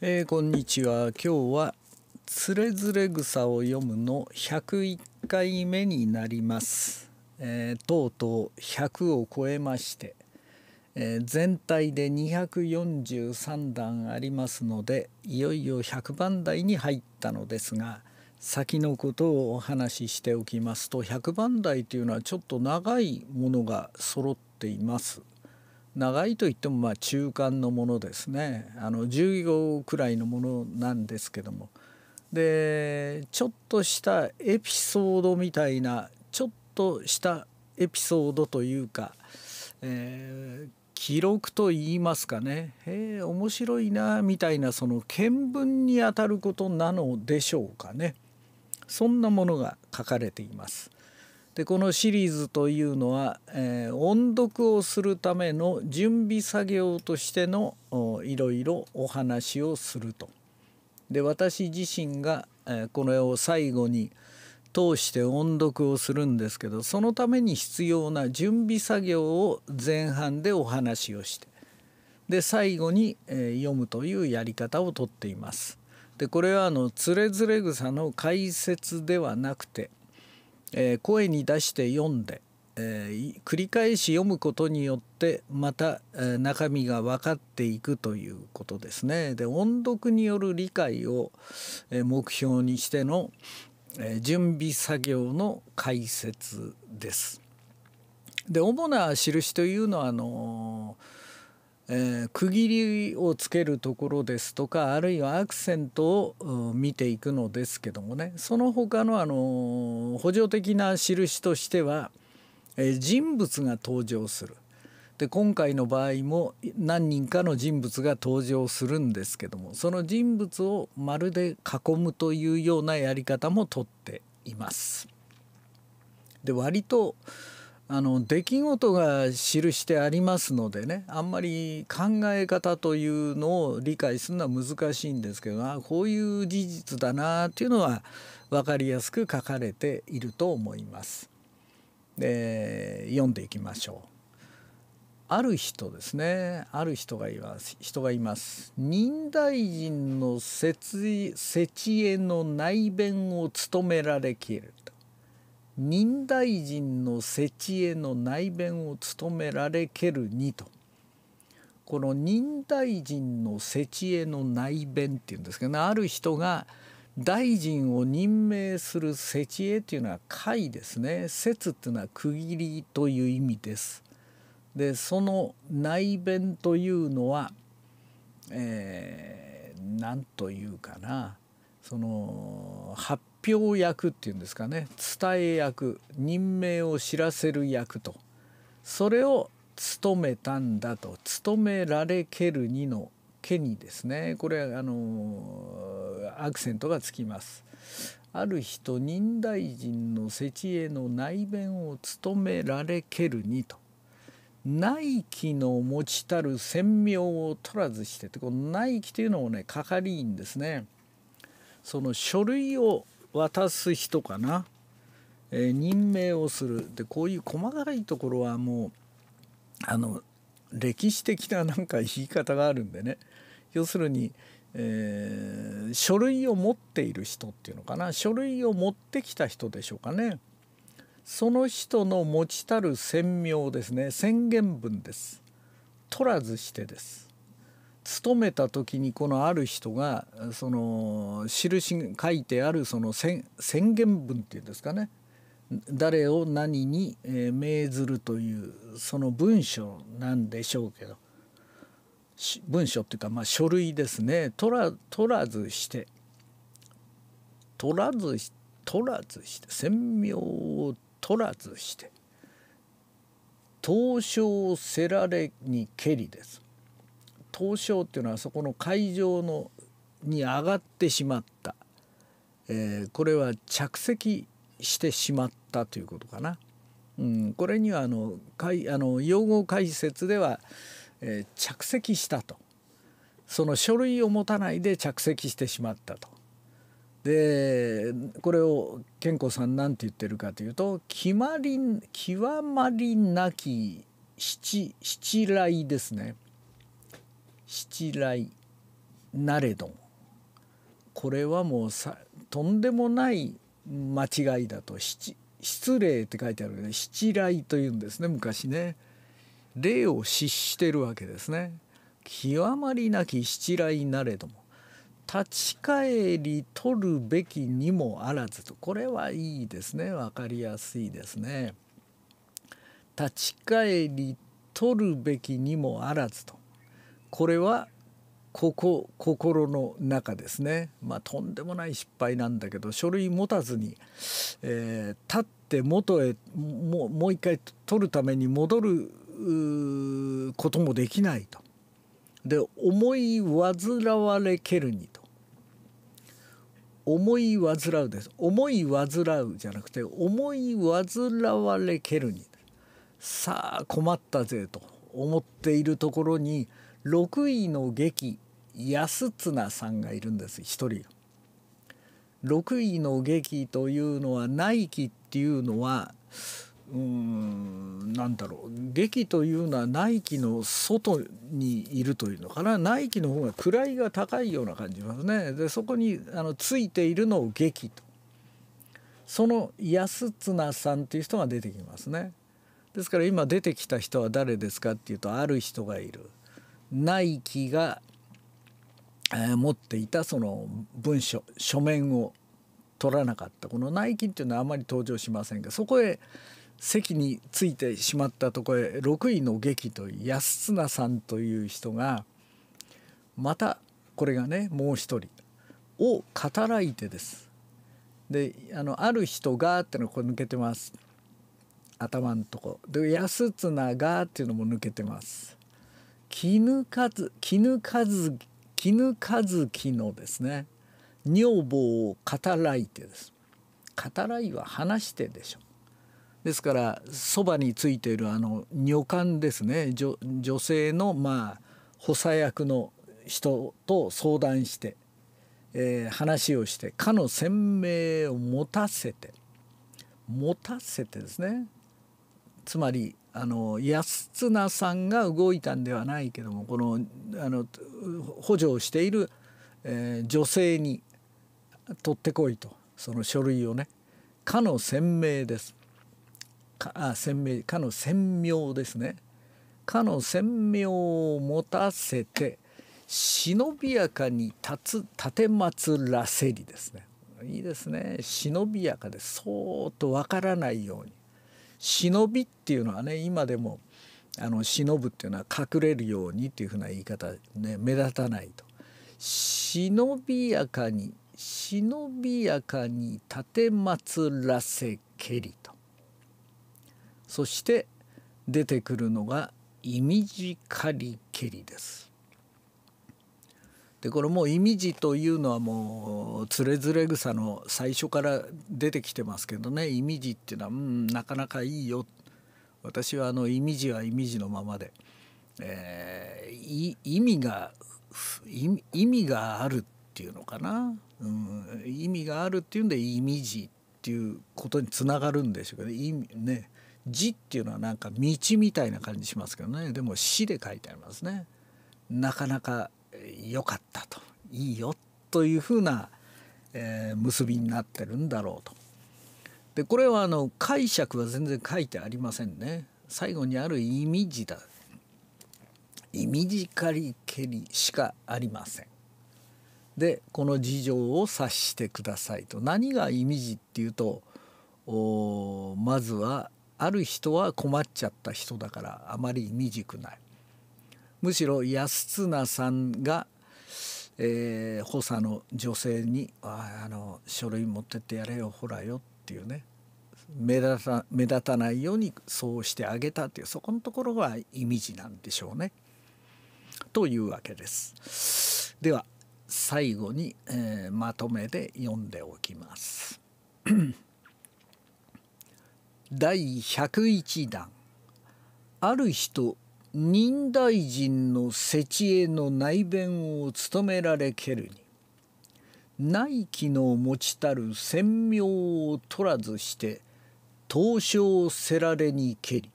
えー、こんにちは今日は「つれづれ草を読む」の101回目になります、えー、とうとう100を超えまして、えー、全体で243段ありますのでいよいよ100番台に入ったのですが先のことをお話ししておきますと100番台というのはちょっと長いものが揃っています。長いといってもまあ中間のものですねあの10行くらいのものなんですけどもでちょっとしたエピソードみたいなちょっとしたエピソードというか、えー、記録と言いますかねへえ面白いなみたいなその見聞にあたることなのでしょうかねそんなものが書かれています。でこのシリーズというのは、えー、音読をするための準備作業としてのいろいろお話をすると。で私自身が、えー、こ絵を最後に通して音読をするんですけどそのために必要な準備作業を前半でお話をしてで最後に、えー、読むというやり方をとっています。でこれはあの「つれづれ草」の解説ではなくてえー、声に出して読んで、えー、繰り返し読むことによってまた、えー、中身が分かっていくということですね。で音読による理解を、え目標にしての、え準備作業の解説です。で主な印というのはあのーえー、区切りをつけるところですとかあるいはアクセントを見ていくのですけどもねその他のあの補助的な印としては、えー、人物が登場するで今回の場合も何人かの人物が登場するんですけどもその人物をまるで囲むというようなやり方もとっています。で割とあの出来事が記してありますのでねあんまり考え方というのを理解するのは難しいんですけどあこういう事実だなっていうのは分かりやすく書かれていると思います。で読んでいきましょう。ある人ですねある人がいます人がいます忍大人の設置の内弁を務められきると忍大臣の設置への内弁を務められけるにとこの忍大臣の設置への内弁っていうんですけど、ね、ある人が大臣を任命する設置へというのは解ですね説っていうのは区切りという意味です。でその内弁というのは何、えー、というかなその発表役っていうんですかね伝え役任命を知らせる役とそれを務めたんだと務められけるにのけにですねこれあのアクセントがつきます。ある人任大臣の世知恵の内弁を務められけるにと内気の持ちたる鮮明を取らずしてってこの内気というのをね係員ですねその書類を渡す人かな、えー、任命をするでこういう細かいところはもうあの歴史的な なんか言い方があるんでね要するに、えー、書類を持っている人っていうのかな書類を持ってきた人でしょうかねその人の持ちたる宣明ですね宣言文です取らずしてです勤めた時にこのある人がその印書いてあるその宣言文っていうんですかね誰を何に命ずるというその文書なんでしょうけど文書っていうかまあ書類ですね取ら取らずして取らずし取らずして鮮明を取らずして東証せられにけりです東証っていうのはそこの会場のに上がってしまった、えー、これは着席してしまったということかな。うん、これにはあのかいあの用語解説では、えー、着席したとその書類を持たないで着席してしまったと。でこれを健子さん何て言ってるかというと極まり極まりなき七七来ですね。七来なれどもこれはもうさとんでもない間違いだと七失礼って書いてあるけど七来というんですね昔ね礼を失してるわけですね極まりなき七来なれども立ち返り取るべきにもあらずとこれはいいですね分かりやすいですね立ち返り取るべきにもあらずとこれはここ心の中ですね、まあ、とんでもない失敗なんだけど書類持たずに、えー、立って元へももう一回取るために戻ることもできないと。で思い煩われけるにと。思い煩うです思い煩うじゃなくて思い煩われけるにさあ困ったぜと思っているところに6位の劇安綱さんがいるんです一人。6位の劇というのは内気っていうのはうーんなんだろう劇というのは内気の外にいるというのかな内気の方が位が高いような感じますねでそこにあのついているのを劇とその安綱さんという人が出てきますねですから今出てきた人は誰ですかっていうとある人がいるナイキが、えー、持っていたその文書書面を取らなかったこのナイキっていうのはあまり登場しませんがそこへ席についてしまったとこへ6位の劇という安綱さんという人がまたこれがねもう一人を語らいてです。であのある人がってのがこれ抜けてます頭のとこで安綱がっていうのも抜けてます。絹かず絹かず絹かずきのですね女房を語らいてです語らいは話してでしょですからそばについているあの女官ですね女女性のまあ補佐役の人と相談して、えー、話をしてかの鮮明を持たせて持たせてですねつまりあの安綱さんが動いたんではないけどもこのあの補助をしている、えー、女性に取ってこいとその書類をね「かの鮮明」です。かあ鮮明かの鮮明ですね。かの鮮明を持たせて忍びやかに立つ立らせりですね。いいですね忍びやかでそーっとわからないように忍びっていうのはね今でもあの忍ぶっていうのは隠れるようにっていうふうな言い方、ね、目立たないと。忍びやかに忍びやかに立らせけりと。そして出てくるのが「いみじかりけり」です。でこれもう意味地というのはもうつれづれ草の最初から出てきてますけどね意味字っていうのは、うん、なかなかいいよ私はあの意味字は意味地のままで、えー、意味が意味があるっていうのかな、うん、意味があるっていうんで意味字っていうことにつながるんでしょうけど意味ね字っていうのはなんか道みたいな感じしますけどねでも「死」で書いてありますね。なかなか良かったといいよというふうな、えー、結びになってるんだろうと。でこれはあの解釈は全然書いてありませんね。最後にある意味字だ。意味字かりけりしかありません。でこの事情を察してくださいと。何が意味字っていうとおまずはある人は困っちゃった人だからあまり意味軸ない。むしろ安綱さんが、えー、補佐の女性にああの書類持ってってやれよほらよっていうね目立た目立たないようにそうしてあげたっていうそこのところが意味地なんでしょうね。というわけです。では最後に、えー、まとめで読んでおきます。第101弾ある人忍大臣の世知恵の内弁を務められけるに内気の持ちたる鮮名を取らずして東証せられにけり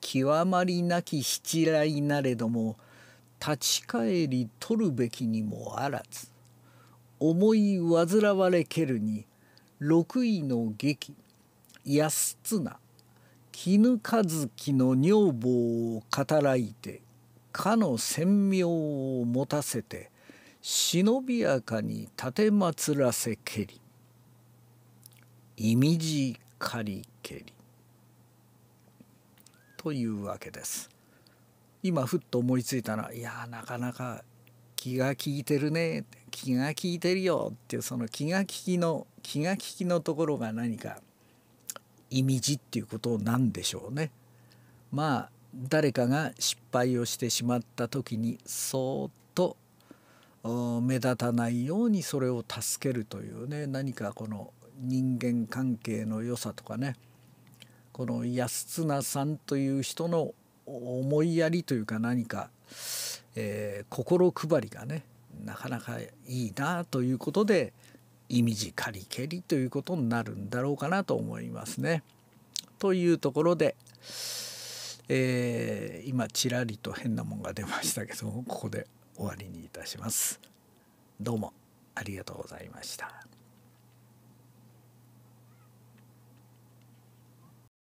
極まりなき七来なれども立ち返り取るべきにもあらず思い煩われけるに六位の劇安綱絹和樹の女房を語らいてかの鮮明を持たせて忍びやかに奉らせけり意味じかりけりというわけです。今ふっと思いついたのは「いやなかなか気が利いてるね気が利いてるよ」っていうその気が利きの気が利きのところが何か意味地っていうことなんでしょうね。まあ誰かが失敗をしてしまった時にそっと目立たないようにそれを助けるというね何かこの人間関係の良さとかねこの安綱さんという人の思いやりというか何か、えー、心配りがねなかなかいいなということで意味短りけりということになるんだろうかなと思いますね。というところで、えー、今ちらりと変なもんが出ましたけどもここで終わりにいたします。どうもありがとうございました。